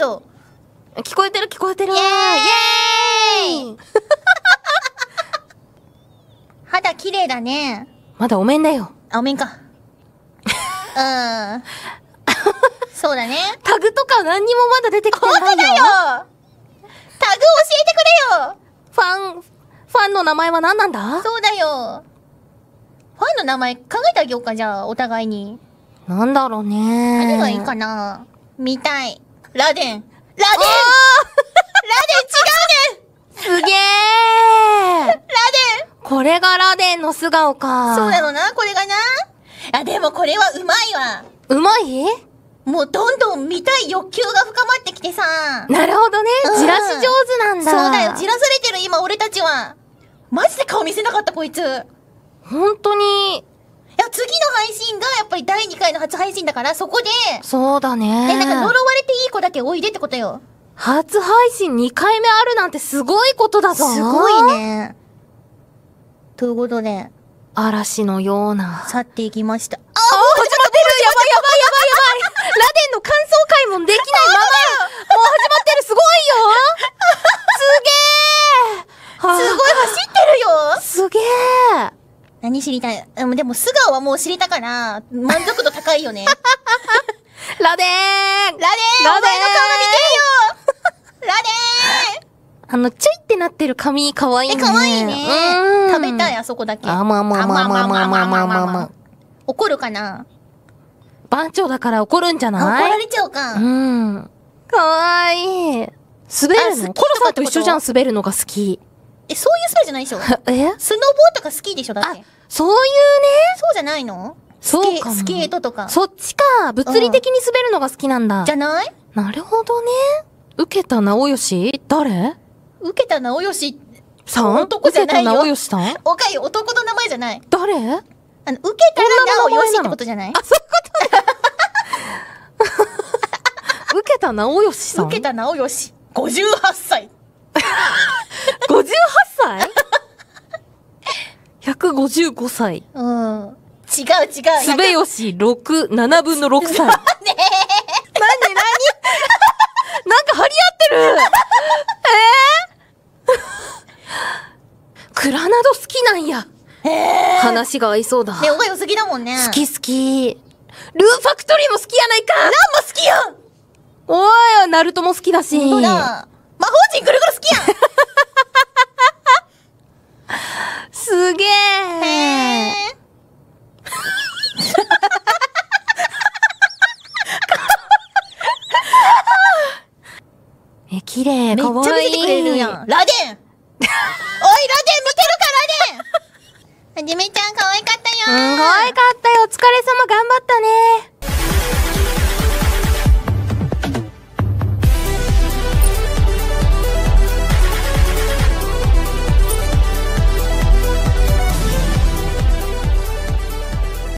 ぞ聞こえてる聞こえてるイエーイ 肌綺麗だねまだお面だよあお面か うんそうだねタグとか何にもまだ出てきてないよだよタグ教えてくれよファンファンの名前は何なんだそうだよファンの名前考えてあげようかじゃあお互いになんだろうね何がいいかな見たいラデン。ラデンラデン違うねんすげえラデンこれがラデンの素顔か。そうやろな、これがな。あ、でもこれはうまいわ。うまいもうどんどん見たい欲求が深まってきてさ。なるほどね。じらし上手なんだ。そうだよ。じらされてる今俺たちは。マジで顔見せなかったこいつ。本当に。いや、次の配信がい第2回の初配信だから、そこで。そうだね。えなんか呪われていい子だけおいでってことよ。初配信2回目あるなんてすごいことだぞ。すごいね。ということで。嵐のような。去っていきました。あ、もう始まってるやばいやばいやばいやばいラデンの感想会もできないままもう始ま何知りたいでも素顔はもう知りたから、満足度高いよね。ラデーンラデーンお前の顔が見てよラデーンあの、チュイってなってる髪、かわいいね。かわいいね。食べたい、あそこだけ。あまあまあまあまあまあまあまあまあまあ。怒るかな番長だから怒るんじゃない怒られちゃうか。うん。かわいい。滑るのコロさんと一緒じゃん、滑るのが好き。え、そういうスパイじゃないでしょ えスノボーとか好きでしょだって。そういうねそうじゃないのそうかスケートとか。そっちか物理的に滑るのが好きなんだ。じゃないなるほどね。受けた直義誰受けた直義さん男じゃないよ。受けた直義さんおかゆ、男の名前じゃない。誰あの、受けたら直義ってことじゃないあ、そういうことだ 受けた直義さん受けた直義。58歳。58歳 ?155 歳。うん。違う違う。つべよし6、7分の6歳。ねえ。なになになんか張り合ってるええー、クラナド好きなんや。えー、話が合いそうだ。ね、おがよすぎだもんね。好き好き。ルーファクトリーも好きやないかなんも好きやんおい、ナルトも好きだし。ほら、魔法陣くるくるすげえ え、綺麗、めっちゃ見てくれるやん。ラデン おい、ラデン見てるか、ラデンはじめちゃん、可愛かったよかわいかったよ。お疲れ様、頑張ったね。